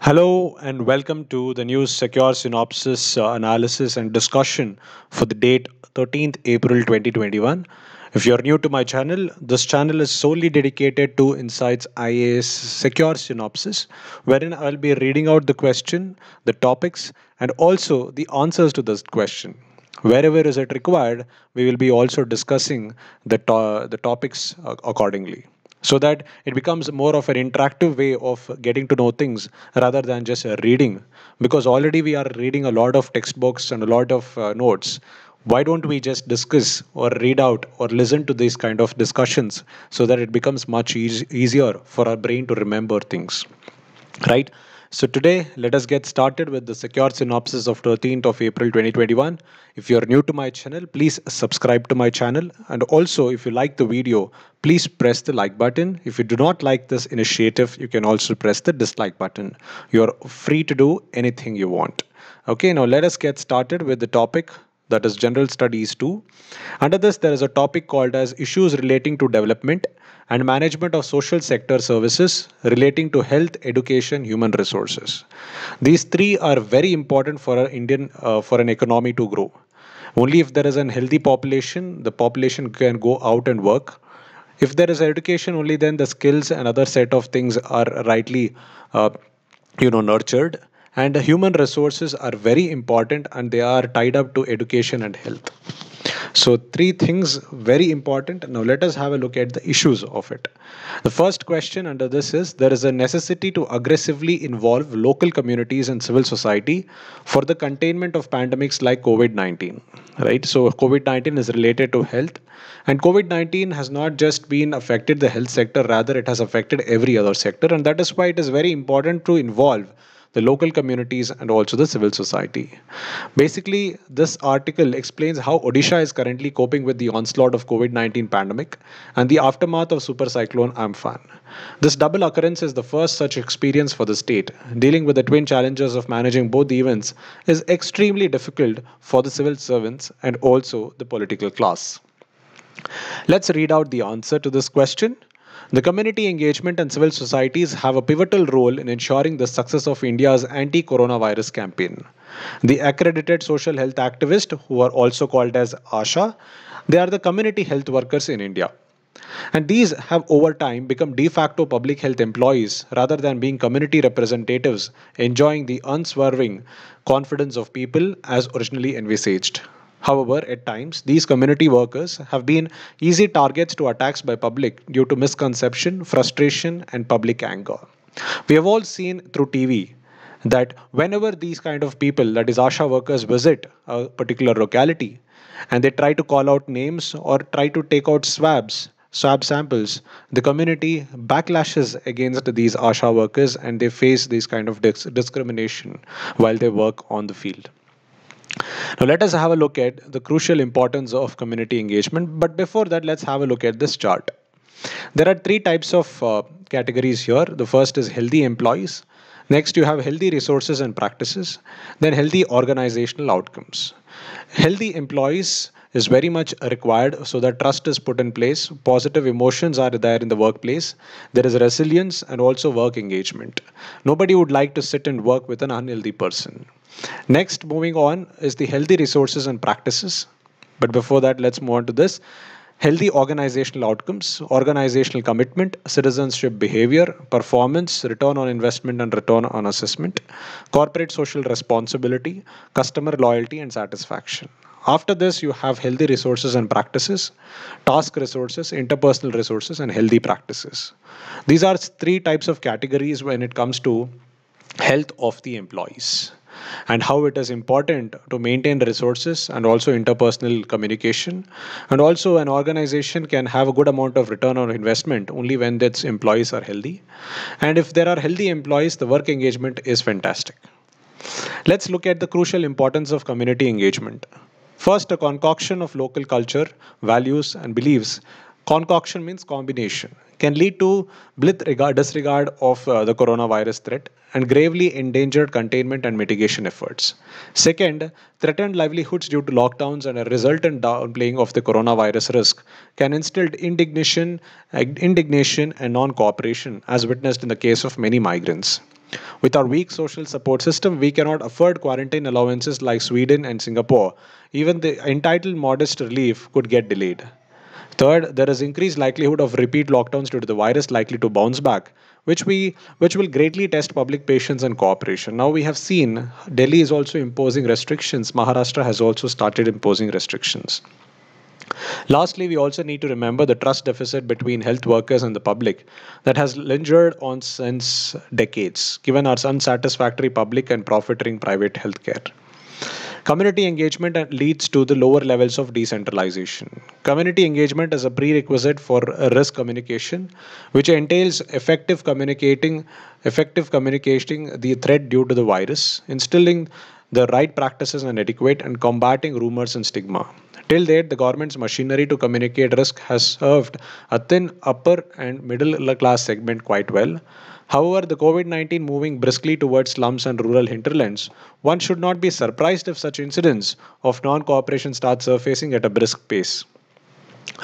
Hello and welcome to the new secure synopsis uh, analysis and discussion for the date 13th April 2021. If you're new to my channel, this channel is solely dedicated to Insights IAS secure synopsis, wherein I'll be reading out the question, the topics, and also the answers to this question. Wherever is it required, we will be also discussing the, to the topics uh, accordingly so that it becomes more of an interactive way of getting to know things rather than just reading because already we are reading a lot of textbooks and a lot of uh, notes why don't we just discuss or read out or listen to these kind of discussions so that it becomes much e- easier for our brain to remember things right so today, let us get started with the secure synopsis of 13th of April 2021. If you're new to my channel, please subscribe to my channel. And also, if you like the video, please press the like button. If you do not like this initiative, you can also press the dislike button. You're free to do anything you want. Okay, now let us get started with the topic that is General Studies 2. Under this, there is a topic called as Issues Relating to Development and management of social sector services relating to health, education, human resources. These three are very important for an Indian uh, for an economy to grow. Only if there is a healthy population, the population can go out and work. If there is education, only then the skills and other set of things are rightly, uh, you know, nurtured. And human resources are very important, and they are tied up to education and health. So, three things very important. Now, let us have a look at the issues of it. The first question under this is there is a necessity to aggressively involve local communities and civil society for the containment of pandemics like COVID 19. Right? So, COVID 19 is related to health, and COVID 19 has not just been affected the health sector, rather, it has affected every other sector, and that is why it is very important to involve the local communities, and also the civil society. Basically, this article explains how Odisha is currently coping with the onslaught of COVID-19 pandemic and the aftermath of super cyclone Amphan. This double occurrence is the first such experience for the state. Dealing with the twin challenges of managing both the events is extremely difficult for the civil servants and also the political class. Let's read out the answer to this question. The community engagement and civil societies have a pivotal role in ensuring the success of India's anti coronavirus campaign. The accredited social health activists, who are also called as ASHA, they are the community health workers in India. And these have over time become de facto public health employees rather than being community representatives, enjoying the unswerving confidence of people as originally envisaged. However, at times, these community workers have been easy targets to attacks by public due to misconception, frustration, and public anger. We have all seen through TV that whenever these kind of people, that is ASHA workers, visit a particular locality and they try to call out names or try to take out swabs, swab samples, the community backlashes against these ASHA workers and they face these kind of discrimination while they work on the field. Now let us have a look at the crucial importance of community engagement. But before that, let's have a look at this chart. There are three types of uh, categories here. The first is healthy employees. Next, you have healthy resources and practices. Then healthy organizational outcomes. Healthy employees is very much required so that trust is put in place positive emotions are there in the workplace there is resilience and also work engagement nobody would like to sit and work with an unhealthy person next moving on is the healthy resources and practices but before that let's move on to this healthy organizational outcomes, organizational commitment, citizenship behavior, performance, return on investment and return on assessment, corporate social responsibility, customer loyalty and satisfaction. After this, you have healthy resources and practices, task resources, interpersonal resources, and healthy practices. These are three types of categories when it comes to health of the employees and how it is important to maintain resources and also interpersonal communication. And also, an organization can have a good amount of return on investment only when its employees are healthy. And if there are healthy employees, the work engagement is fantastic. Let's look at the crucial importance of community engagement. First, a concoction of local culture, values, and beliefs. Concoction means combination, can lead to blith regard, disregard of uh, the coronavirus threat and gravely endangered containment and mitigation efforts. Second, threatened livelihoods due to lockdowns and a resultant downplaying of the coronavirus risk can instill indignation, indignation and non-cooperation as witnessed in the case of many migrants. With our weak social support system, we cannot afford quarantine allowances like Sweden and Singapore. Even the entitled modest relief could get delayed. Third, there is increased likelihood of repeat lockdowns due to the virus likely to bounce back, which we which will greatly test public patience and cooperation. Now we have seen Delhi is also imposing restrictions. Maharashtra has also started imposing restrictions. Lastly, we also need to remember the trust deficit between health workers and the public that has lingered on since decades, given our unsatisfactory public and profiteering private healthcare. Community engagement leads to the lower levels of decentralization. Community engagement is a prerequisite for risk communication, which entails effective communicating, effective communicating the threat due to the virus, instilling the right practices and etiquette, and combating rumors and stigma. Till date, the government's machinery to communicate risk has served a thin upper and middle class segment quite well. However, the COVID 19 moving briskly towards slums and rural hinterlands, one should not be surprised if such incidents of non cooperation start surfacing at a brisk pace.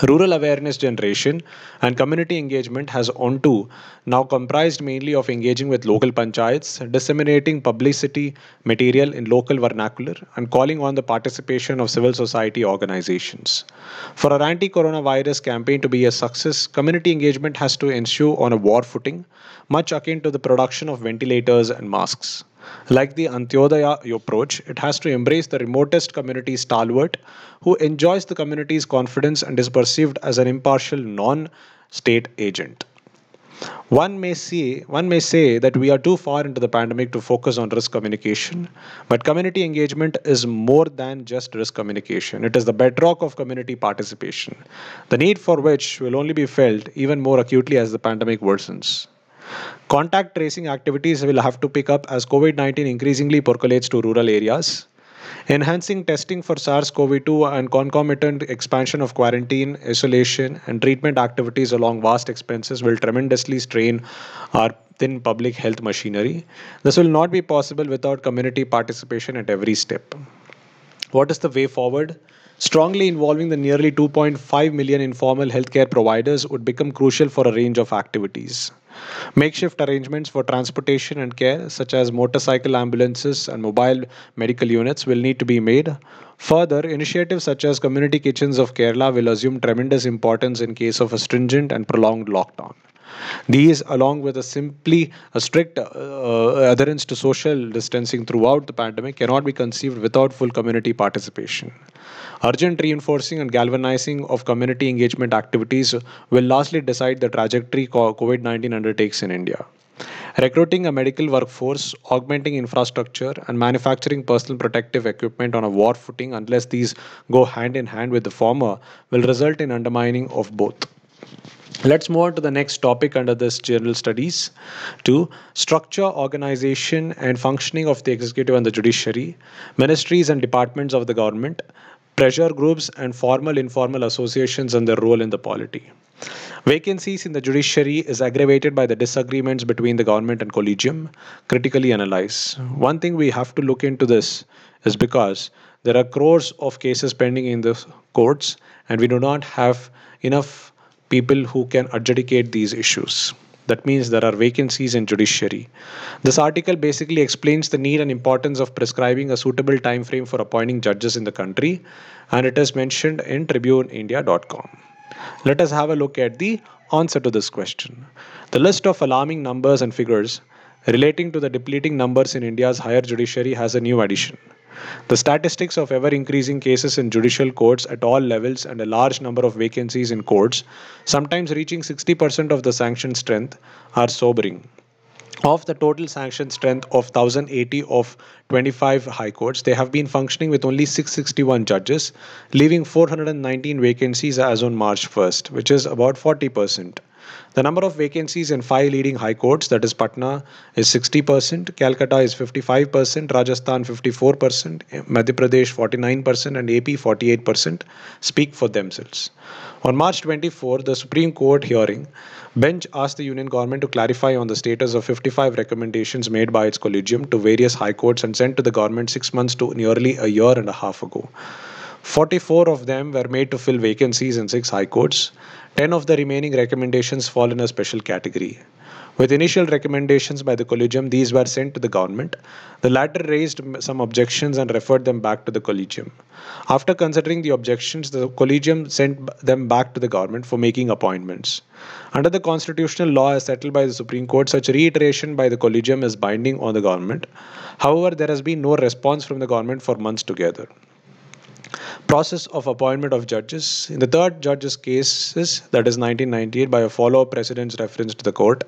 Rural awareness generation and community engagement has on to now comprised mainly of engaging with local panchayats, disseminating publicity material in local vernacular, and calling on the participation of civil society organizations. For our anti coronavirus campaign to be a success, community engagement has to ensue on a war footing much akin to the production of ventilators and masks. Like the Antyodaya approach, it has to embrace the remotest community stalwart who enjoys the community's confidence and is perceived as an impartial non state agent. One may see, one may say that we are too far into the pandemic to focus on risk communication, but community engagement is more than just risk communication. It is the bedrock of community participation, the need for which will only be felt even more acutely as the pandemic worsens. Contact tracing activities will have to pick up as COVID 19 increasingly percolates to rural areas. Enhancing testing for SARS CoV 2 and concomitant expansion of quarantine, isolation, and treatment activities along vast expenses will tremendously strain our thin public health machinery. This will not be possible without community participation at every step. What is the way forward? strongly involving the nearly 2.5 million informal healthcare providers would become crucial for a range of activities. Makeshift arrangements for transportation and care, such as motorcycle ambulances and mobile medical units, will need to be made. Further, initiatives such as community kitchens of Kerala will assume tremendous importance in case of a stringent and prolonged lockdown. These, along with a simply a strict uh, adherence to social distancing throughout the pandemic, cannot be conceived without full community participation. Urgent reinforcing and galvanizing of community engagement activities will largely decide the trajectory COVID 19 undertakes in India. Recruiting a medical workforce, augmenting infrastructure, and manufacturing personal protective equipment on a war footing, unless these go hand in hand with the former, will result in undermining of both. Let's move on to the next topic under this general studies two, structure, organization, and functioning of the executive and the judiciary, ministries and departments of the government, pressure groups, and formal informal associations and their role in the polity. Vacancies in the judiciary is aggravated by the disagreements between the government and collegium. Critically analyze. One thing we have to look into this is because there are crores of cases pending in the courts and we do not have enough people who can adjudicate these issues. That means there are vacancies in judiciary. This article basically explains the need and importance of prescribing a suitable time frame for appointing judges in the country and it is mentioned in tribuneindia.com. Let us have a look at the answer to this question. The list of alarming numbers and figures relating to the depleting numbers in India's higher judiciary has a new addition. The statistics of ever increasing cases in judicial courts at all levels and a large number of vacancies in courts, sometimes reaching 60% of the sanction strength, are sobering. Of the total sanction strength of 1,080 of 25 high courts, they have been functioning with only 661 judges, leaving 419 vacancies as on March 1st, which is about 40%. The number of vacancies in five leading high courts, that is Patna, is 60%, Calcutta is 55%, Rajasthan 54%, Madhya Pradesh 49%, and AP 48% speak for themselves. On March 24, the Supreme Court hearing bench asked the Union government to clarify on the status of 55 recommendations made by its collegium to various high courts and sent to the government six months to nearly a year and a half ago. 44 of them were made to fill vacancies in six high courts. 10 of the remaining recommendations fall in a special category. With initial recommendations by the collegium, these were sent to the government. The latter raised some objections and referred them back to the collegium. After considering the objections, the collegium sent them back to the government for making appointments. Under the constitutional law as settled by the Supreme Court, such reiteration by the collegium is binding on the government. However, there has been no response from the government for months together. Process of appointment of judges. In the third judges cases, that is 1998, by a follow-up precedents reference to the court,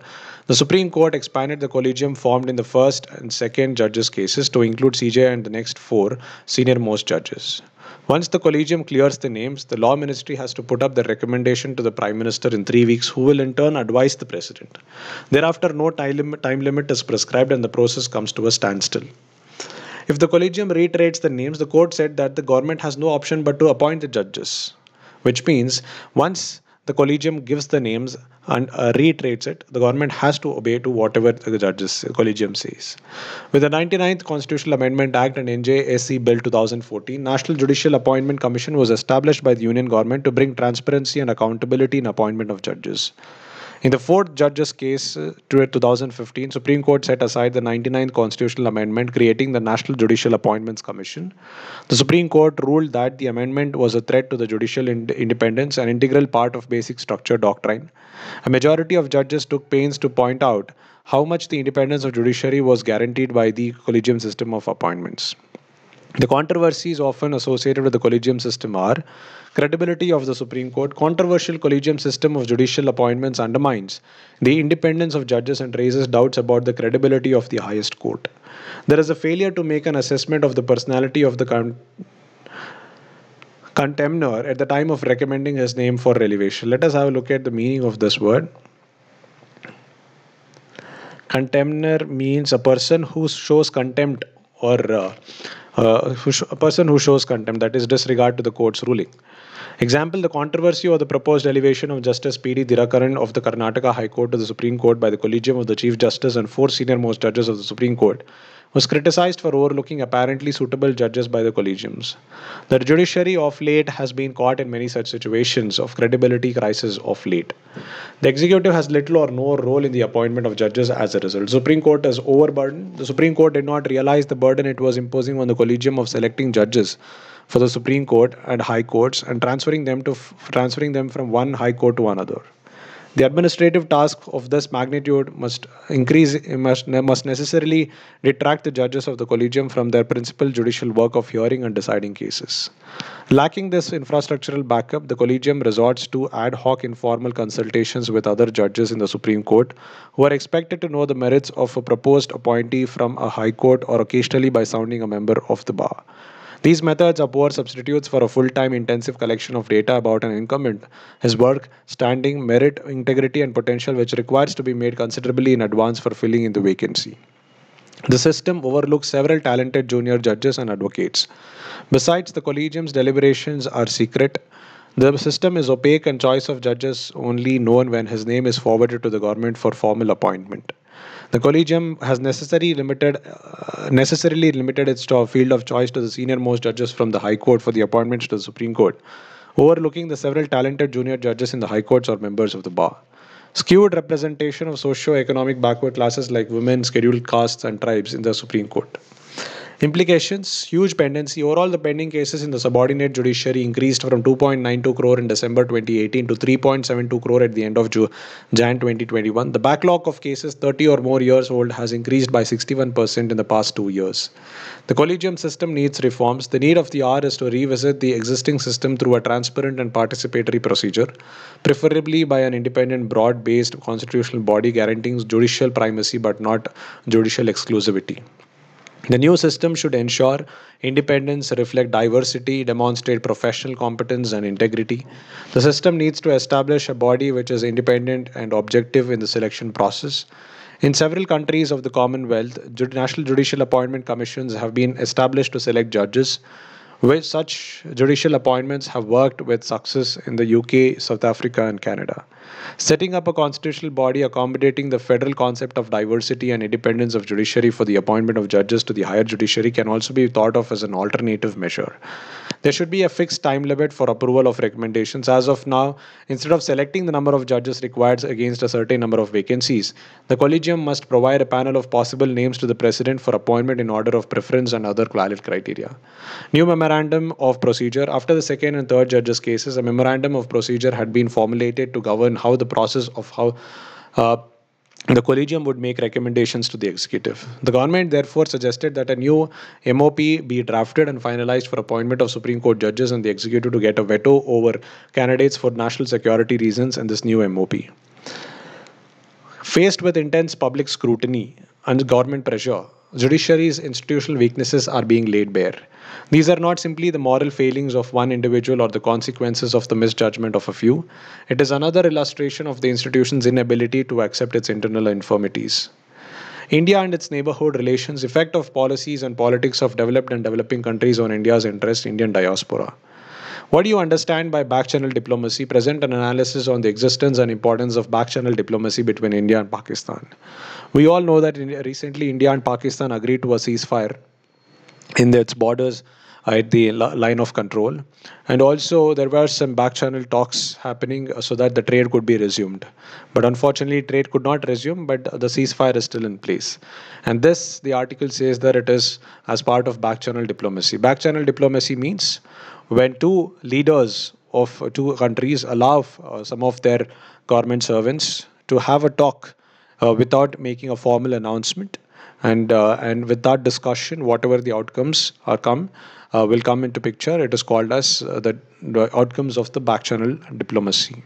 the Supreme Court expanded the collegium formed in the first and second judges cases to include CJ and the next four senior most judges. Once the collegium clears the names, the law ministry has to put up the recommendation to the prime minister in three weeks, who will in turn advise the president. Thereafter, no time limit is prescribed and the process comes to a standstill. If the collegium reiterates the names, the court said that the government has no option but to appoint the judges, which means once the collegium gives the names and uh, reiterates it, the government has to obey to whatever the judges the collegium says. With the 99th Constitutional Amendment Act and NJSC Bill 2014, National Judicial Appointment Commission was established by the Union government to bring transparency and accountability in appointment of judges. In the fourth judge's case uh, 2015, Supreme Court set aside the 99th constitutional amendment creating the National Judicial Appointments Commission. The Supreme Court ruled that the amendment was a threat to the judicial independence, an integral part of basic structure doctrine. A majority of judges took pains to point out how much the independence of judiciary was guaranteed by the collegium system of appointments. The controversies often associated with the collegium system are credibility of the Supreme Court, controversial collegium system of judicial appointments undermines the independence of judges and raises doubts about the credibility of the highest court. There is a failure to make an assessment of the personality of the con- at the time of recommending his name for elevation. Let us have a look at the meaning of this word. Contemner means a person who shows contempt or uh, uh, a person who shows contempt, that is disregard to the court's ruling. Example, the controversy over the proposed elevation of Justice P.D. Dirakaran of the Karnataka High Court to the Supreme Court by the Collegium of the Chief Justice and four senior most judges of the Supreme Court was criticized for overlooking apparently suitable judges by the collegiums. The judiciary of late has been caught in many such situations of credibility crisis of late. The executive has little or no role in the appointment of judges as a result. Supreme Court is overburdened. The Supreme Court did not realize the burden it was imposing on the collegium of selecting judges for the Supreme Court and High Courts and transferring them to transferring them from one High Court to another. The administrative task of this magnitude must increase must, must necessarily detract the judges of the collegium from their principal judicial work of hearing and deciding cases. Lacking this infrastructural backup, the collegium resorts to ad hoc informal consultations with other judges in the Supreme Court who are expected to know the merits of a proposed appointee from a high court or occasionally by sounding a member of the bar. These methods are poor substitutes for a full-time intensive collection of data about an incumbent, his work, standing, merit, integrity and potential which requires to be made considerably in advance for filling in the vacancy. The system overlooks several talented junior judges and advocates. Besides, the collegium's deliberations are secret. The system is opaque and choice of judges only known when his name is forwarded to the government for formal appointment. The collegium has necessarily limited, uh, necessarily limited its field of choice to the senior most judges from the High Court for the appointments to the Supreme Court, overlooking the several talented junior judges in the High Courts or members of the bar. Skewed representation of socio-economic backward classes like women, scheduled castes, and tribes in the Supreme Court. Implications huge pendency. Overall, the pending cases in the subordinate judiciary increased from 2.92 crore in December 2018 to 3.72 crore at the end of Jan 2021. The backlog of cases 30 or more years old has increased by 61% in the past two years. The collegium system needs reforms. The need of the hour is to revisit the existing system through a transparent and participatory procedure, preferably by an independent, broad based constitutional body guaranteeing judicial primacy but not judicial exclusivity. The new system should ensure independence, reflect diversity, demonstrate professional competence and integrity. The system needs to establish a body which is independent and objective in the selection process. In several countries of the Commonwealth, National Judicial Appointment Commissions have been established to select judges. With such judicial appointments have worked with success in the UK, South Africa, and Canada. Setting up a constitutional body accommodating the federal concept of diversity and independence of judiciary for the appointment of judges to the higher judiciary can also be thought of as an alternative measure. There should be a fixed time limit for approval of recommendations. As of now, instead of selecting the number of judges required against a certain number of vacancies, the collegium must provide a panel of possible names to the president for appointment in order of preference and other criteria. New memorandum of procedure. After the second and third judges' cases, a memorandum of procedure had been formulated to govern how the process of how uh, the collegium would make recommendations to the executive. The government therefore suggested that a new MOP be drafted and finalized for appointment of Supreme Court judges and the executive to get a veto over candidates for national security reasons and this new MOP. Faced with intense public scrutiny and government pressure, judiciary's institutional weaknesses are being laid bare. These are not simply the moral failings of one individual or the consequences of the misjudgment of a few. It is another illustration of the institution's inability to accept its internal infirmities. India and its neighborhood relations, effect of policies and politics of developed and developing countries on India's interest, Indian diaspora. What do you understand by backchannel diplomacy? Present an analysis on the existence and importance of backchannel diplomacy between India and Pakistan. We all know that in recently India and Pakistan agreed to a ceasefire in its borders uh, at the line of control. And also, there were some backchannel talks happening uh, so that the trade could be resumed. But unfortunately, trade could not resume, but the ceasefire is still in place. And this, the article says that it is as part of backchannel diplomacy. Backchannel diplomacy means when two leaders of two countries allow uh, some of their government servants to have a talk uh, without making a formal announcement and uh, and with that discussion whatever the outcomes are come uh, will come into picture it is called as uh, the, the, outcomes of the back channel diplomacy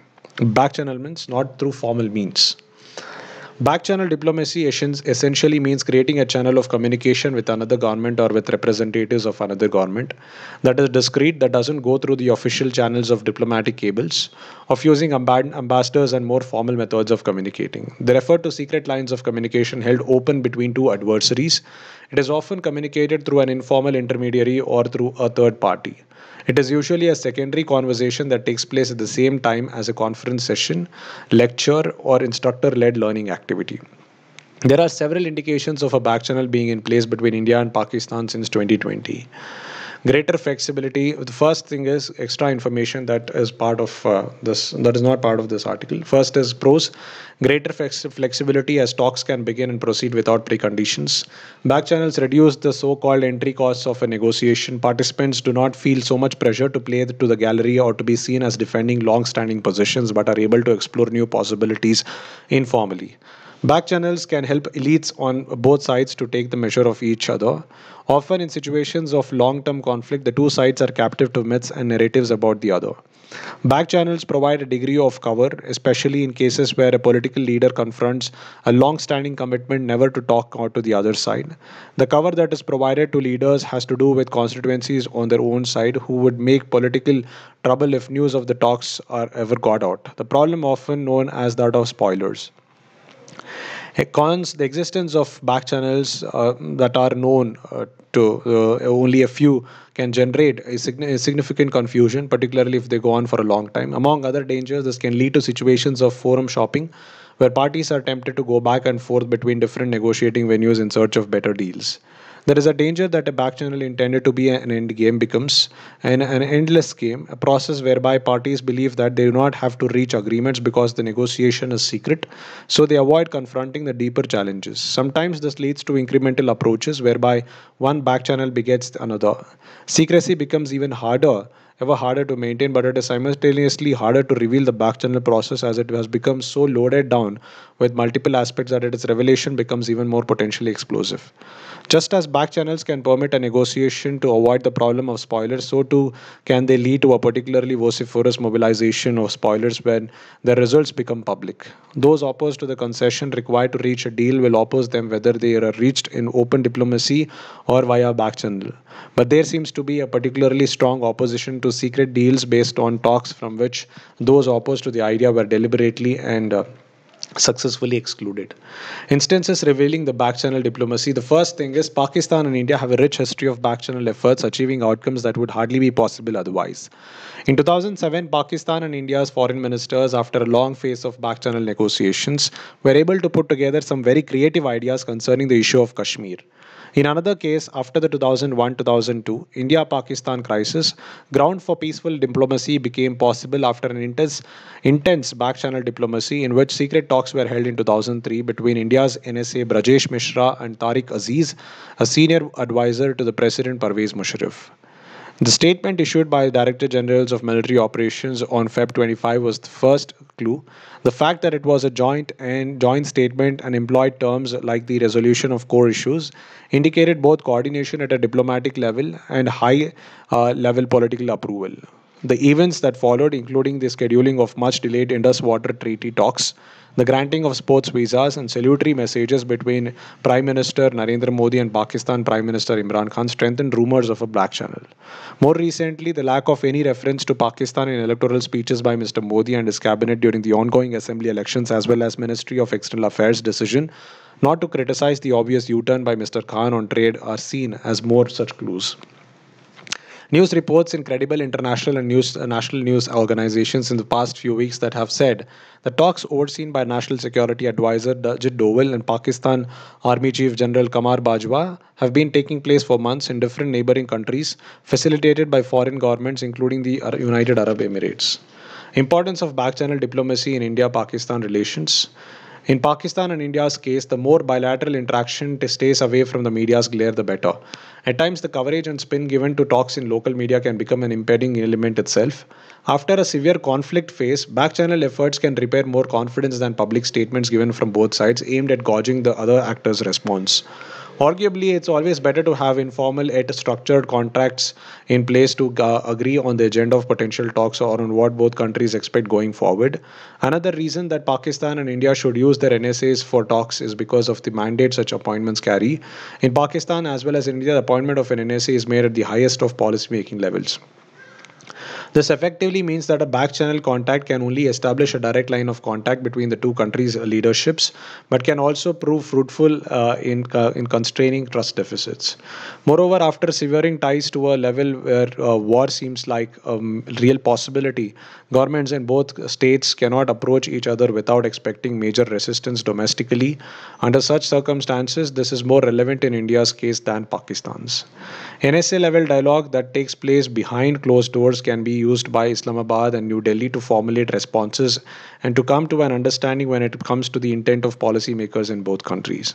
back channel means not through formal means Back channel diplomacy essentially means creating a channel of communication with another government or with representatives of another government that is discreet, that doesn't go through the official channels of diplomatic cables, of using amb- ambassadors and more formal methods of communicating. They refer to secret lines of communication held open between two adversaries. It is often communicated through an informal intermediary or through a third party. It is usually a secondary conversation that takes place at the same time as a conference session, lecture, or instructor led learning activity. There are several indications of a back channel being in place between India and Pakistan since 2020 greater flexibility. The first thing is extra information that is part of uh, this, that is not part of this article. First is pros, greater flex- flexibility as talks can begin and proceed without preconditions. Back channels reduce the so called entry costs of a negotiation. Participants do not feel so much pressure to play to the gallery or to be seen as defending long standing positions, but are able to explore new possibilities informally. Back channels can help elites on both sides to take the measure of each other. Often, in situations of long term conflict, the two sides are captive to myths and narratives about the other. Back channels provide a degree of cover, especially in cases where a political leader confronts a long standing commitment never to talk out to the other side. The cover that is provided to leaders has to do with constituencies on their own side who would make political trouble if news of the talks are ever got out. The problem, often known as that of spoilers cons the existence of back channels uh, that are known uh, to uh, only a few can generate a, sig- a, significant confusion, particularly if they go on for a long time. Among other dangers, this can lead to situations of forum shopping, where parties are tempted to go back and forth between different negotiating venues in search of better deals. There is a danger that a back channel intended to be an end game becomes an, an endless game, a process whereby parties believe that they do not have to reach agreements because the negotiation is secret, so they avoid confronting the deeper challenges. Sometimes this leads to incremental approaches whereby one back channel begets another. Secrecy becomes even harder ever harder to maintain, but it is simultaneously harder to reveal the back channel process as it has become so loaded down with multiple aspects that its revelation becomes even more potentially explosive. Just as back channels can permit a negotiation to avoid the problem of spoilers, so too can they lead to a particularly vociferous mobilization of spoilers when their results become public. Those opposed to the concession required to reach a deal will oppose them whether they are reached in open diplomacy or via back channel. But there seems to be a particularly strong opposition to secret deals based on talks from which those opposed to the idea were deliberately and uh, successfully excluded. Instances revealing the backchannel diplomacy. The first thing is Pakistan and India have a rich history of backchannel efforts, achieving outcomes that would hardly be possible otherwise. In 2007, Pakistan and India's foreign ministers, after a long phase of backchannel negotiations, were able to put together some very creative ideas concerning the issue of Kashmir. In another case, after the 2001-2002 India-Pakistan crisis, ground for peaceful diplomacy became possible after an intense, intense back-channel diplomacy in which secret talks were held in 2003 between India's NSA Brajesh Mishra and Tariq Aziz, a senior advisor to the President Parvez Musharraf. The statement issued by Director Generals of Military Operations on Feb 25 was the first clue. The fact that it was a joint and joint statement and employed terms like the resolution of core issues indicated both coordination at a diplomatic level and high uh, level political approval. The events that followed, including the scheduling of much delayed Indus Water Treaty talks, the granting of sports visas and salutary messages between Prime Minister Narendra Modi and Pakistan Prime Minister Imran Khan strengthened rumors of a black channel. More recently, the lack of any reference to Pakistan in electoral speeches by Mr. Modi and his cabinet during the ongoing assembly elections as well as Ministry of External Affairs decision not to criticize the obvious U-turn by Mr. Khan on trade are seen as more such clues. News reports in credible international and news, uh, national news organizations in the past few weeks that have said the talks overseen by National Security Advisor Dajit Doval and Pakistan Army Chief General Kamar Bajwa have been taking place for months in different neighboring countries, facilitated by foreign governments, including the United Arab Emirates. Importance of back-channel diplomacy in India-Pakistan relations. In Pakistan and India's case, the more bilateral interaction stays away from the media's glare, the better. At times, the coverage and spin given to talks in local media can become an impeding element itself. After a severe conflict phase, back-channel efforts can repair more confidence than public statements given from both sides aimed at gauging the other actor's response arguably it's always better to have informal yet structured contracts in place to uh, agree on the agenda of potential talks or on what both countries expect going forward. Another reason that Pakistan and India should use their NSAs for talks is because of the mandate such appointments carry. In Pakistan as well as India, the appointment of an NSA is made at the highest of policy making levels. This effectively means that a back channel contact can only establish a direct line of contact between the two countries' leaderships, but can also prove fruitful uh, in, uh, in constraining trust deficits. Moreover, after severing ties to a level where uh, war seems like a um, real possibility, governments in both states cannot approach each other without expecting major resistance domestically. Under such circumstances, this is more relevant in India's case than Pakistan's. NSA level dialogue that takes place behind closed doors can be used by Islamabad and New Delhi to formulate responses and to come to an understanding when it comes to the intent of policymakers in both countries.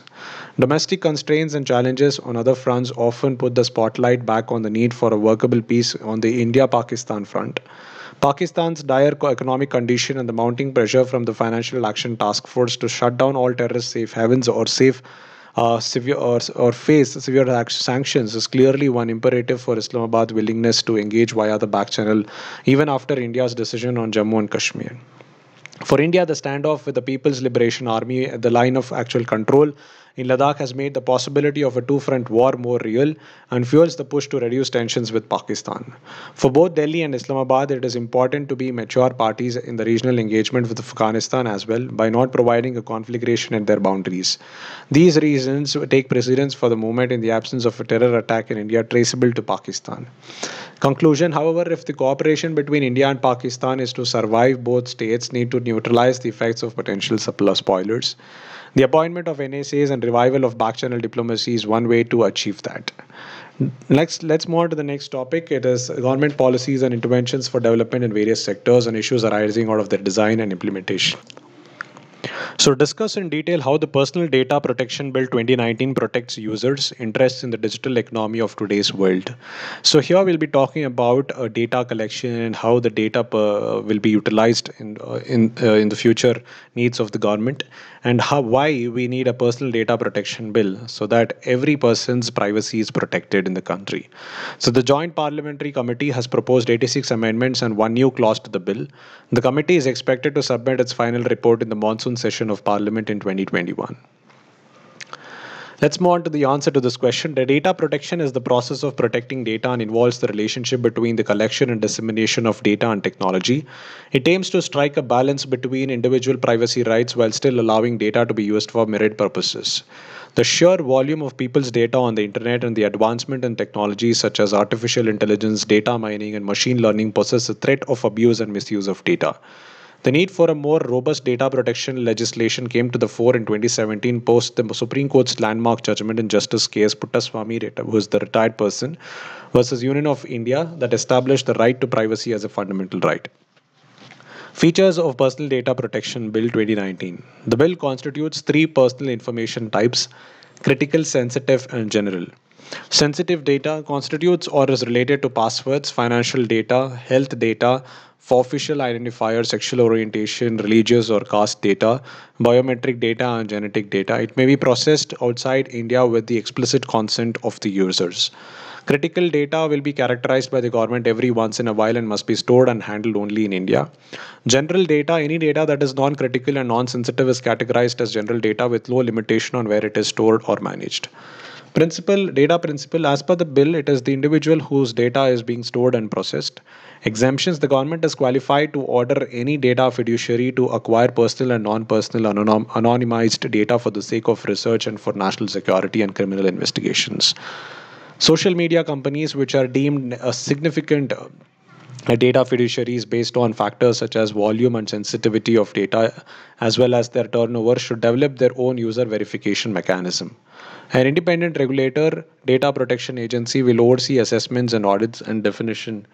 Domestic constraints and challenges on other fronts often put the spotlight back on the need for a workable peace on the India Pakistan front. Pakistan's dire economic condition and the mounting pressure from the Financial Action Task Force to shut down all terrorist safe havens or safe uh, severe or, or face severe sanctions is clearly one imperative for Islamabad's willingness to engage via the back channel, even after India's decision on Jammu and Kashmir. For India, the standoff with the People's Liberation Army at the line of actual control in Ladakh has made the possibility of a two front war more real and fuels the push to reduce tensions with Pakistan. For both Delhi and Islamabad, it is important to be mature parties in the regional engagement with Afghanistan as well by not providing a conflagration at their boundaries. These reasons take precedence for the moment in the absence of a terror attack in India traceable to Pakistan. Conclusion, however, if the cooperation between India and Pakistan is to survive, both states need to neutralize the effects of potential spoilers. The appointment of NACs and revival of back channel diplomacy is one way to achieve that. Next, let's move on to the next topic. It is government policies and interventions for development in various sectors and issues arising out of their design and implementation. So discuss in detail how the Personal Data Protection Bill 2019 protects users' interests in the digital economy of today's world. So here we'll be talking about uh, data collection and how the data per, uh, will be utilized in uh, in uh, in the future needs of the government and how why we need a Personal Data Protection Bill so that every person's privacy is protected in the country. So the Joint Parliamentary Committee has proposed 86 amendments and one new clause to the bill. The committee is expected to submit its final report in the monsoon session of Parliament in 2021. Let's move on to the answer to this question. The data protection is the process of protecting data and involves the relationship between the collection and dissemination of data and technology. It aims to strike a balance between individual privacy rights while still allowing data to be used for myriad purposes. The sheer volume of people's data on the internet and the advancement in technologies such as artificial intelligence, data mining, and machine learning poses a threat of abuse and misuse of data. The need for a more robust data protection legislation came to the fore in 2017 post the Supreme Court's landmark judgment in Justice case Puttaswamy, who is the retired person, versus Union of India that established the right to privacy as a fundamental right. Features of Personal Data Protection Bill 2019. The bill constitutes three personal information types critical, sensitive, and general. Sensitive data constitutes or is related to passwords, financial data, health data, for official identifier, sexual orientation, religious or caste data, biometric data, and genetic data. It may be processed outside India with the explicit consent of the users. Critical data will be characterized by the government every once in a while and must be stored and handled only in India. General data, any data that is non critical and non sensitive, is categorized as general data with low limitation on where it is stored or managed. Principal, data principal, as per the bill, it is the individual whose data is being stored and processed. Exemptions, the government is qualified to order any data fiduciary to acquire personal and non-personal anonymized data for the sake of research and for national security and criminal investigations. Social media companies which are deemed a significant uh, data fiduciaries based on factors such as volume and sensitivity of data as well as their turnover should develop their own user verification mechanism. An independent regulator, data protection agency will oversee assessments and audits and definition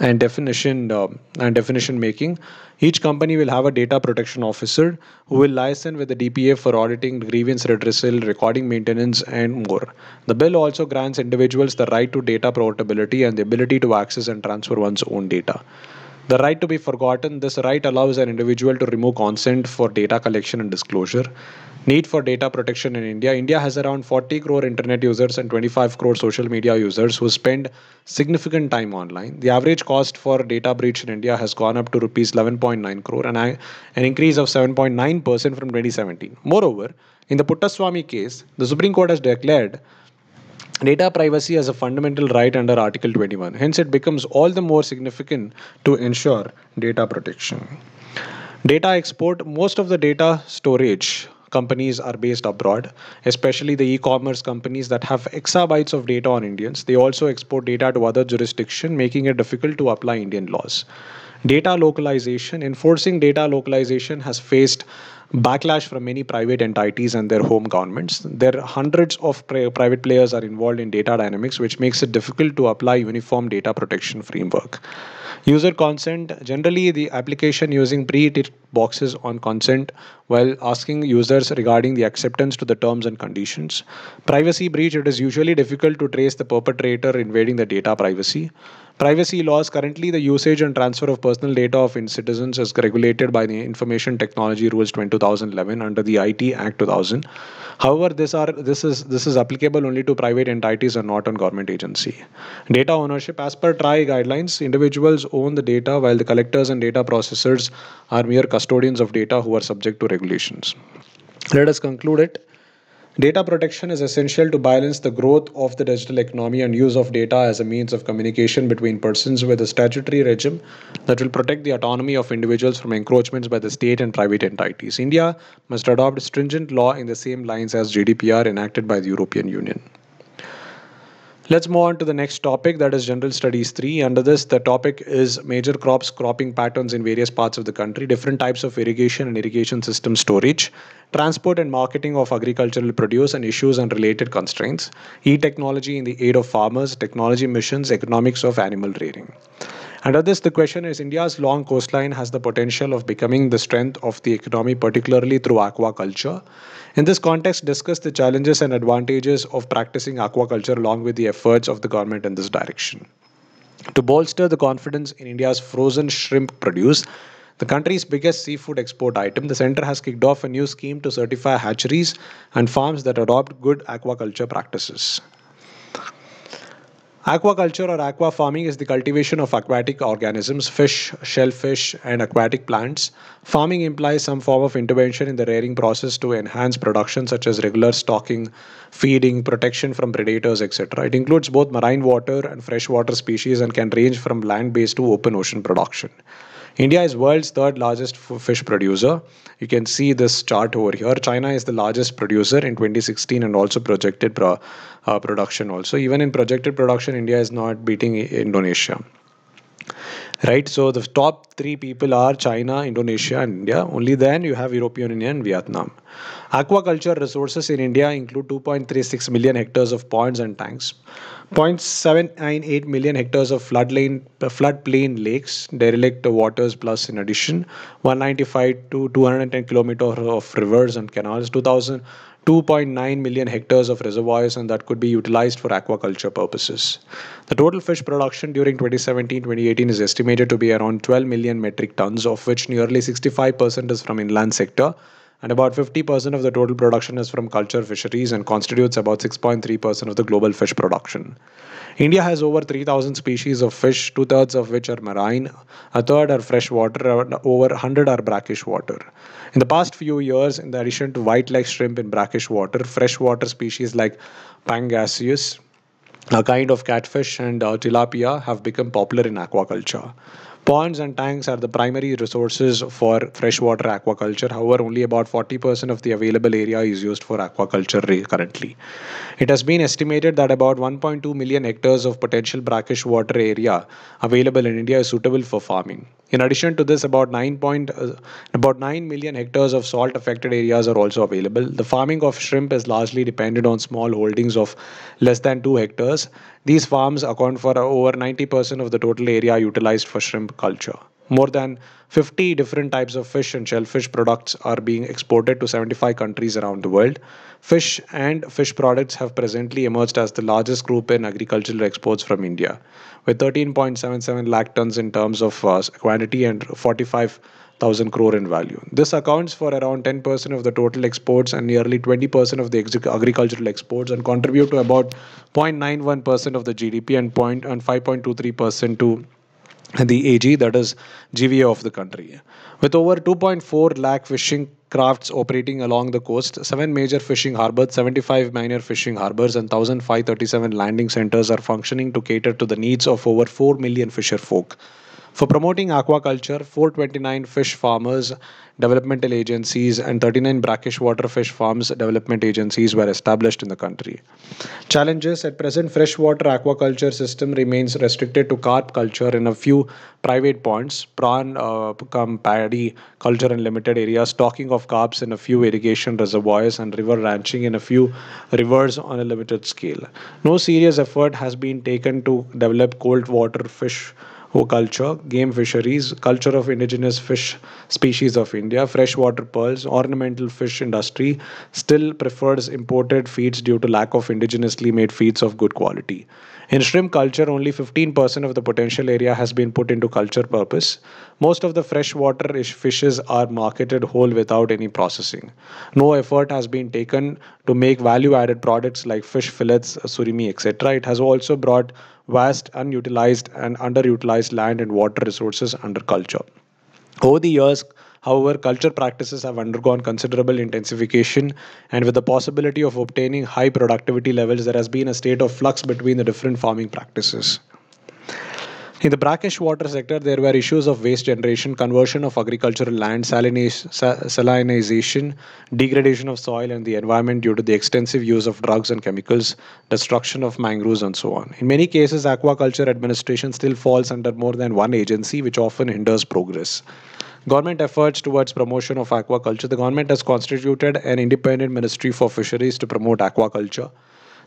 and definition uh, and definition making. Each company will have a data protection officer who will liaison with the DPA for auditing, grievance redressal, recording maintenance, and more. The bill also grants individuals the right to data portability and the ability to access and transfer one's own data. The right to be forgotten. This right allows an individual to remove consent for data collection and disclosure. Need for data protection in India. India has around 40 crore internet users and 25 crore social media users who spend significant time online. The average cost for data breach in India has gone up to rupees 11.9 crore and an increase of 7.9% from 2017. Moreover, in the Puttaswamy case, the Supreme Court has declared data privacy as a fundamental right under Article 21. Hence, it becomes all the more significant to ensure data protection. Data export most of the data storage companies are based abroad, especially the e-commerce companies that have exabytes of data on Indians. They also export data to other jurisdiction, making it difficult to apply Indian laws. Data localization, enforcing data localization has faced backlash from many private entities and their home governments. There are hundreds of pri private players are involved in data dynamics, which makes it difficult to apply uniform data protection framework. User consent, generally the application using pre-tick boxes on consent while asking users regarding the acceptance to the terms and conditions. Privacy breach, it is usually difficult to trace the perpetrator invading the data privacy. Privacy laws currently, the usage and transfer of personal data of citizens is regulated by the Information Technology Rules 2011 under the IT Act 2000. However, this are this is this is applicable only to private entities and not on government agency. Data ownership, as per TRI guidelines, individuals own the data while the collectors and data processors are mere custodians of data who are subject to regulations. Let us conclude it. Data protection is essential to balance the growth of the digital economy and use of data as a means of communication between persons with a statutory regime that will protect the autonomy of individuals from encroachments by the state and private entities. India must adopt stringent law in the same lines as GDPR enacted by the European Union. Let's move on to the next topic that is General Studies 3. Under this, the topic is major crops, cropping patterns in various parts of the country, different types of irrigation and irrigation system storage, transport and marketing of agricultural produce and issues and related constraints, e-technology in the aid of farmers, technology missions, economics of animal rearing. Under this, the question is India's long coastline has the potential of becoming the strength of the economy, particularly through aquaculture. In this context, discuss the challenges and advantages of practicing aquaculture along with the efforts of the government in this direction. To bolster the confidence in India's frozen shrimp produce, the country's biggest seafood export item, the center has kicked off a new scheme to certify hatcheries and farms that adopt good aquaculture practices. Aquaculture or aqua farming is the cultivation of aquatic organisms, fish, shellfish, and aquatic plants. Farming implies some form of intervention in the rearing process to enhance production, such as regular stocking, feeding, protection from predators, etc. It includes both marine water and freshwater species and can range from land based to open ocean production. India is world's third largest fish producer. You can see this chart over here. China is the largest producer in 2016 and also projected pro, uh, production also. Even in projected production, India is not beating Indonesia. Right, so the top three people are China, Indonesia, and India. Only then you have European Union and Vietnam. Aquaculture resources in India include 2.36 million hectares of ponds and tanks. 0.798 million hectares of floodplain floodplain lakes, derelict waters plus in addition 195 to 210 kilometers of rivers and canals, 2000 2.9 million hectares of reservoirs and that could be utilized for aquaculture purposes. The total fish production during 2017-2018 is estimated to be around 12 million metric tons of which nearly 65% is from inland sector and about 50% of the total production is from culture fisheries and constitutes about 6.3% of the global fish production. India has over 3,000 species of fish, two thirds of which are marine, a third are freshwater, and over 100 are brackish water. In the past few years, in addition to white leg shrimp in brackish water, freshwater species like pangasius, a kind of catfish, and uh, tilapia have become popular in aquaculture. Ponds and tanks are the primary resources for freshwater aquaculture. However, only about 40% of the available area is used for aquaculture currently. It has been estimated that about 1.2 million hectares of potential brackish water area available in India is suitable for farming. In addition to this, about 9 point, uh, about 9 million hectares of salt affected areas are also available. The farming of shrimp is largely dependent on small holdings of less than 2 hectares. These farms account for over 90% of the total area utilized for shrimp culture. More than 50 different types of fish and shellfish products are being exported to 75 countries around the world. Fish and fish products have presently emerged as the largest group in agricultural exports from India, with 13.77 lakh tons in terms of uh, quantity and 45,000 crore in value. This accounts for around 10% of the total exports and nearly 20% of the agricultural exports and contribute to about 0.91% of the GDP and, point, and 5.23% to the AG, that is GVA of the country. With over 2.4 lakh fishing crafts operating along the coast, 7 major fishing harbors, 75 minor fishing harbors, and 1,537 landing centers are functioning to cater to the needs of over 4 million fisher folk. For promoting aquaculture, 429 fish farmers, developmental agencies, and 39 brackish water fish farms development agencies were established in the country. Challenges At present, freshwater aquaculture system remains restricted to carp culture in a few private ponds, prawn, uh, cum, paddy culture in limited areas, stocking of carps in a few irrigation reservoirs, and river ranching in a few rivers on a limited scale. No serious effort has been taken to develop cold water fish culture, game fisheries, culture of indigenous fish species of India, freshwater pearls, ornamental fish industry still prefers imported feeds due to lack of indigenously made feeds of good quality. In shrimp culture, only 15% of the potential area has been put into culture purpose. Most of the freshwater fishes are marketed whole without any processing. No effort has been taken to make value added products like fish fillets, surimi, etc. It has also brought vast unutilized and underutilized land and water resources under culture. Over the years, However, culture practices have undergone considerable intensification, and with the possibility of obtaining high productivity levels, there has been a state of flux between the different farming practices. In the brackish water sector, there were issues of waste generation, conversion of agricultural land, salinization, degradation of soil and the environment due to the extensive use of drugs and chemicals, destruction of mangroves, and so on. In many cases, aquaculture administration still falls under more than one agency, which often hinders progress government efforts towards promotion of aquaculture the government has constituted an independent ministry for fisheries to promote aquaculture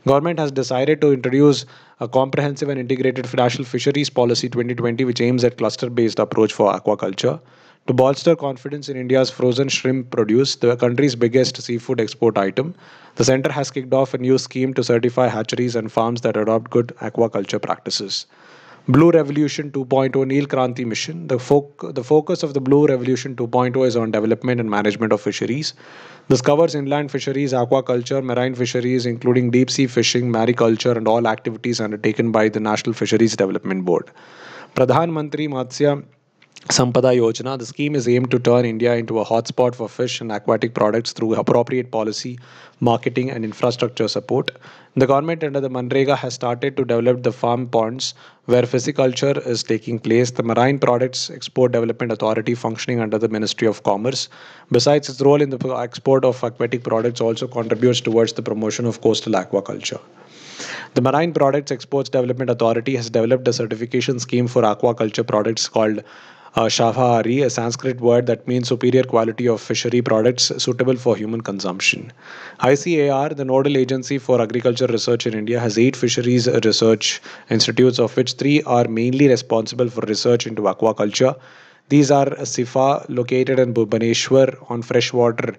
government has decided to introduce a comprehensive and integrated financial fisheries policy 2020 which aims at cluster-based approach for aquaculture. To bolster confidence in India's frozen shrimp produce, the country's biggest seafood export item, the center has kicked off a new scheme to certify hatcheries and farms that adopt good aquaculture practices. Blue Revolution 2.0 Neel Kranti mission. The, foc- the focus of the Blue Revolution 2.0 is on development and management of fisheries. This covers inland fisheries, aquaculture, marine fisheries, including deep sea fishing, mariculture, and all activities undertaken by the National Fisheries Development Board. Pradhan Mantri Matsya Sampada Yojana. The scheme is aimed to turn India into a hotspot for fish and aquatic products through appropriate policy, marketing, and infrastructure support. The government under the Manrega has started to develop the farm ponds where pisciculture is taking place. The Marine Products Export Development Authority, functioning under the Ministry of Commerce, besides its role in the export of aquatic products, also contributes towards the promotion of coastal aquaculture. The Marine Products Exports Development Authority has developed a certification scheme for aquaculture products called uh, shafahari, a Sanskrit word that means superior quality of fishery products suitable for human consumption. ICAR, the nodal agency for agriculture research in India, has eight fisheries research institutes, of which three are mainly responsible for research into aquaculture. These are SIFA, located in Bhubaneswar on freshwater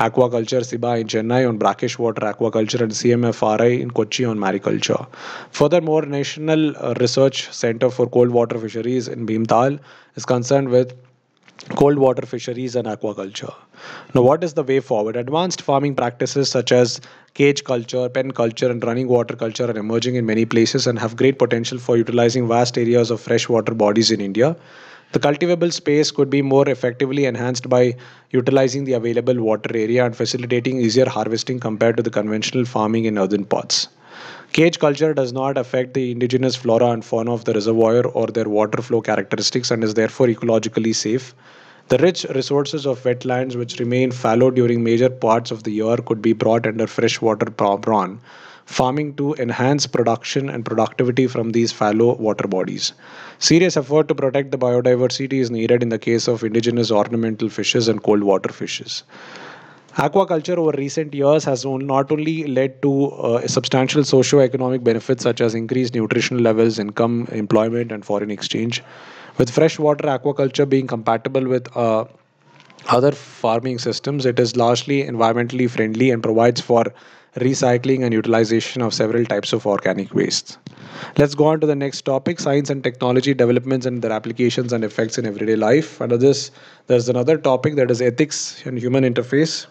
aquaculture SIBA in Chennai on brackish water aquaculture and CMFRI in Kochi on mariculture. Furthermore, National Research Center for Cold Water Fisheries in Bhimtal is concerned with cold water fisheries and aquaculture. Now, what is the way forward? Advanced farming practices such as cage culture, pen culture, and running water culture are emerging in many places and have great potential for utilizing vast areas of freshwater bodies in India. The cultivable space could be more effectively enhanced by utilizing the available water area and facilitating easier harvesting compared to the conventional farming in earthen pots. Cage culture does not affect the indigenous flora and fauna of the reservoir or their water flow characteristics and is therefore ecologically safe. The rich resources of wetlands, which remain fallow during major parts of the year, could be brought under freshwater prawn farming to enhance production and productivity from these fallow water bodies. Serious effort to protect the biodiversity is needed in the case of indigenous ornamental fishes and cold water fishes. Aquaculture over recent years has not only led to uh, substantial socio-economic benefits such as increased nutritional levels, income, employment, and foreign exchange, with freshwater aquaculture being compatible with uh, other farming systems, it is largely environmentally friendly and provides for recycling and utilization of several types of organic wastes. Let's go on to the next topic science and technology developments and their applications and effects in everyday life. Under this, there's another topic that is ethics and human interface.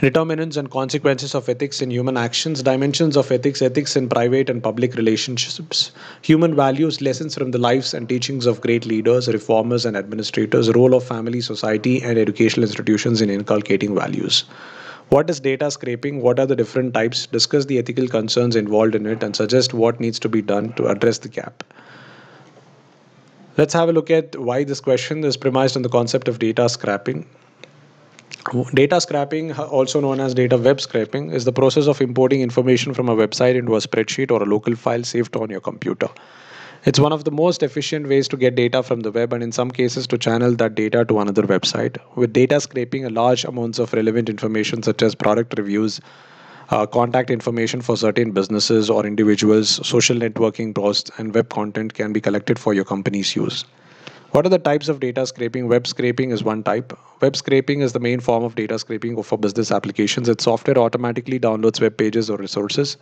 Determinants and consequences of ethics in human actions, dimensions of ethics, ethics in private and public relationships, human values, lessons from the lives and teachings of great leaders, reformers, and administrators, role of family, society, and educational institutions in inculcating values. What is data scraping? What are the different types? Discuss the ethical concerns involved in it and suggest what needs to be done to address the gap. Let's have a look at why this question is premised on the concept of data scraping. Data scraping, also known as data web scraping, is the process of importing information from a website into a spreadsheet or a local file saved on your computer. It's one of the most efficient ways to get data from the web and in some cases to channel that data to another website. With data scraping, large amounts of relevant information such as product reviews, uh, contact information for certain businesses or individuals, social networking posts, and web content can be collected for your company's use. What are the types of data scraping? Web scraping is one type. Web scraping is the main form of data scraping for business applications. Its software automatically downloads web pages or resources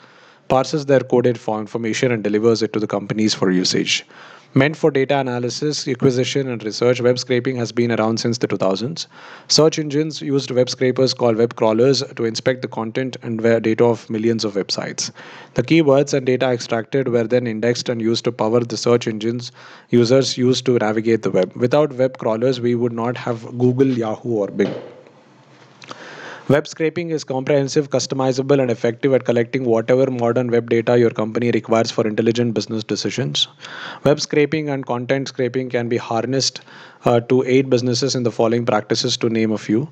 parses their coded information and delivers it to the companies for usage. Meant for data analysis, acquisition, and research, web scraping has been around since the 2000s. Search engines used web scrapers called web crawlers to inspect the content and data of millions of websites. The keywords and data extracted were then indexed and used to power the search engines users used to navigate the web. Without web crawlers, we would not have Google, Yahoo, or Bing. Web scraping is comprehensive, customizable, and effective at collecting whatever modern web data your company requires for intelligent business decisions. Web scraping and content scraping can be harnessed uh, to aid businesses in the following practices, to name a few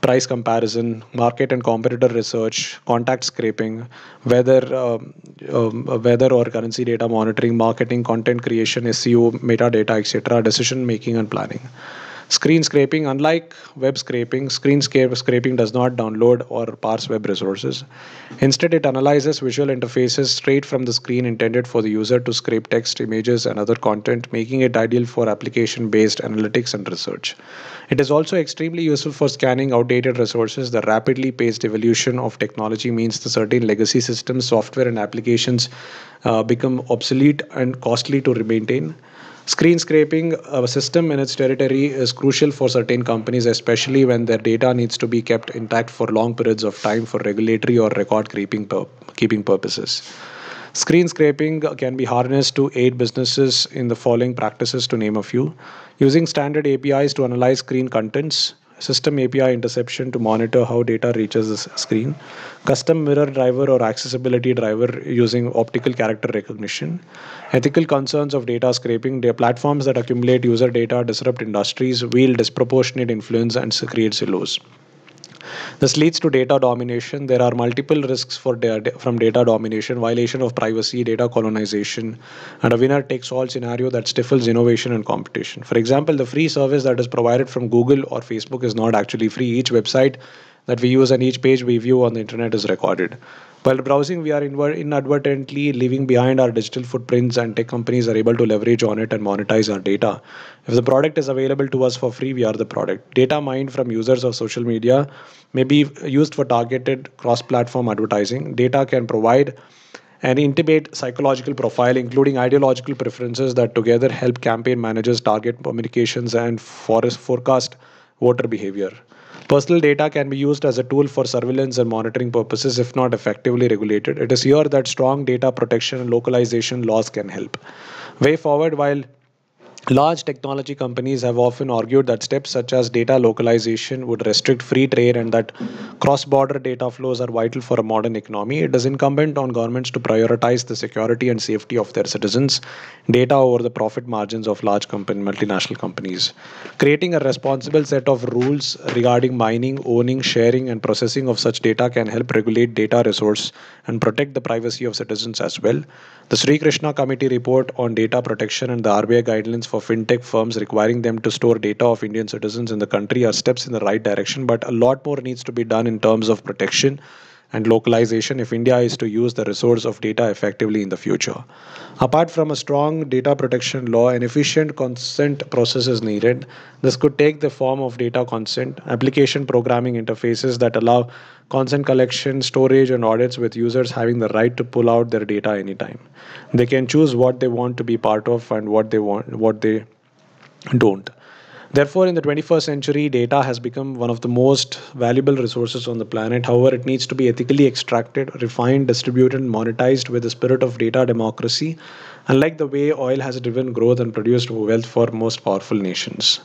price comparison, market and competitor research, contact scraping, weather, um, um, weather or currency data monitoring, marketing, content creation, SEO, metadata, etc., decision making and planning. Screen scraping, unlike web scraping, screen scraping does not download or parse web resources. Instead, it analyzes visual interfaces straight from the screen intended for the user to scrape text, images, and other content, making it ideal for application based analytics and research. It is also extremely useful for scanning outdated resources. The rapidly paced evolution of technology means the certain legacy systems, software, and applications uh, become obsolete and costly to maintain. Screen scraping a system in its territory is crucial for certain companies, especially when their data needs to be kept intact for long periods of time for regulatory or record keeping, pur- keeping purposes. Screen scraping can be harnessed to aid businesses in the following practices, to name a few using standard APIs to analyze screen contents, system API interception to monitor how data reaches the screen, custom mirror driver or accessibility driver using optical character recognition, ethical concerns of data scraping, their platforms that accumulate user data, disrupt industries, wield disproportionate influence, and create silos. This leads to data domination. There are multiple risks for da from data domination, violation of privacy, data colonization, and a winner takes all scenario that stifles innovation and competition. For example, the free service that is provided from Google or Facebook is not actually free. Each website that we use and each page we view on the internet is recorded. While browsing, we are inadvertently leaving behind our digital footprints, and tech companies are able to leverage on it and monetize our data. If the product is available to us for free, we are the product. Data mined from users of social media may be used for targeted cross platform advertising. Data can provide an intimate psychological profile, including ideological preferences, that together help campaign managers target communications and forest forecast voter behavior. Personal data can be used as a tool for surveillance and monitoring purposes if not effectively regulated. It is here that strong data protection and localization laws can help. Way forward while Large technology companies have often argued that steps such as data localization would restrict free trade and that cross border data flows are vital for a modern economy. It is incumbent on governments to prioritize the security and safety of their citizens' data over the profit margins of large company, multinational companies. Creating a responsible set of rules regarding mining, owning, sharing, and processing of such data can help regulate data resource and protect the privacy of citizens as well. The Sri Krishna Committee report on data protection and the RBI guidelines for fintech firms requiring them to store data of Indian citizens in the country are steps in the right direction, but a lot more needs to be done in terms of protection and localization if India is to use the resource of data effectively in the future. Apart from a strong data protection law, an efficient consent process is needed. This could take the form of data consent, application programming interfaces that allow consent collection, storage, and audits with users having the right to pull out their data anytime. They can choose what they want to be part of and what they want, what they don't. Therefore, in the 21st century, data has become one of the most valuable resources on the planet. However, it needs to be ethically extracted, refined, distributed, and monetized with the spirit of data democracy, unlike the way oil has driven growth and produced wealth for most powerful nations.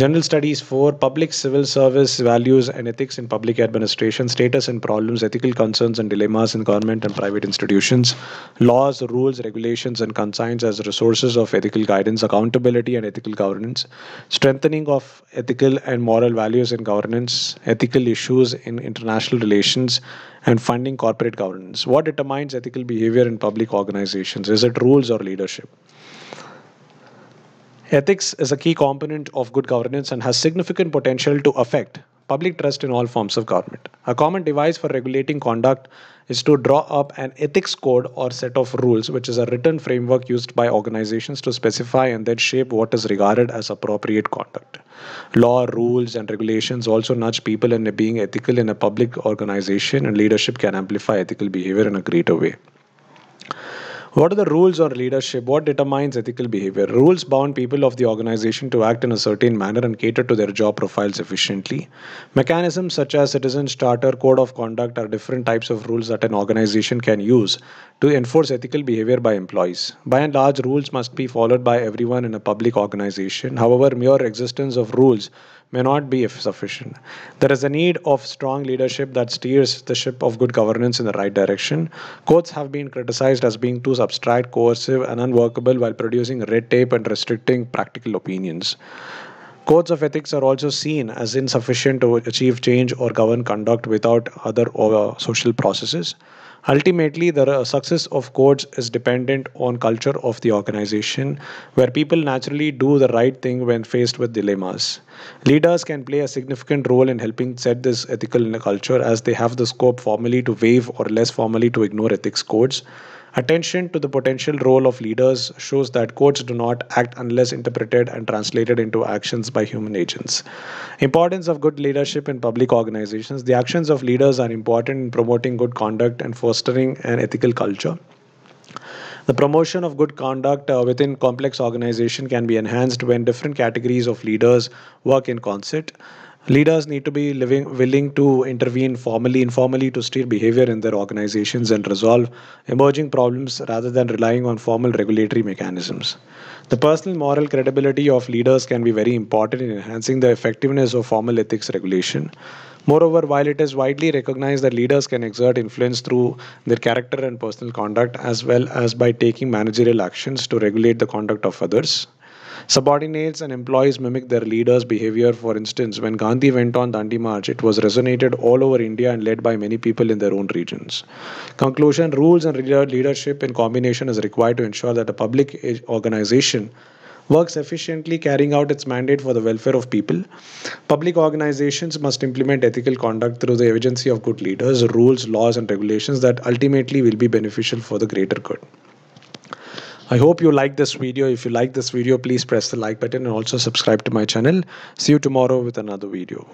General Studies 4, Public Civil Service Values and Ethics in Public Administration, Status and Problems, Ethical Concerns and Dilemmas in Government and Private Institutions, Laws, Rules, Regulations, and Consigns as Resources of Ethical Guidance, Accountability and Ethical Governance, Strengthening of Ethical and Moral Values in Governance, Ethical Issues in International Relations, and Funding Corporate Governance. What determines ethical behavior in public organizations? Is it rules or leadership? Ethics is a key component of good governance and has significant potential to affect public trust in all forms of government. A common device for regulating conduct is to draw up an ethics code or set of rules, which is a written framework used by organizations to specify and then shape what is regarded as appropriate conduct. Law, rules, and regulations also nudge people in being ethical in a public organization, and leadership can amplify ethical behavior in a greater way. What are the rules on leadership? What determines ethical behavior? Rules bound people of the organization to act in a certain manner and cater to their job profiles efficiently. Mechanisms such as Citizen Charter, Code of Conduct are different types of rules that an organization can use to enforce ethical behavior by employees. By and large, rules must be followed by everyone in a public organization. However, mere existence of rules may not be sufficient. There is a need of strong leadership that steers the ship of good governance in the right direction. Courts have been criticized as being too abstract, coercive, and unworkable while producing red tape and restricting practical opinions. Codes of ethics are also seen as insufficient to achieve change or govern conduct without other uh, social processes. Ultimately, the success of codes is dependent on culture of the organization, where people naturally do the right thing when faced with dilemmas. Leaders can play a significant role in helping set this ethical culture as they have the scope formally to waive or less formally to ignore ethics codes. Attention to the potential role of leaders shows that codes do not act unless interpreted and translated into actions by human agents. Importance of good leadership in public organizations. The actions of leaders are important in promoting good conduct and fostering an ethical culture. The promotion of good conduct uh, within complex organization can be enhanced when different categories of leaders work in concert leaders need to be living, willing to intervene formally, informally to steer behavior in their organizations and resolve emerging problems rather than relying on formal regulatory mechanisms. The personal moral credibility of leaders can be very important in enhancing the effectiveness of formal ethics regulation. Moreover, while it is widely recognized that leaders can exert influence through their character and personal conduct as well as by taking managerial actions to regulate the conduct of others, Subordinates and employees mimic their leaders' behavior. For instance, when Gandhi went on Dandi March, it was resonated all over India and led by many people in their own regions. Conclusion Rules and leadership in combination is required to ensure that a public organization works efficiently carrying out its mandate for the welfare of people. Public organizations must implement ethical conduct through the agency of good leaders, rules, laws, and regulations that ultimately will be beneficial for the greater good. I hope you like this video. If you like this video, please press the like button and also subscribe to my channel. See you tomorrow with another video.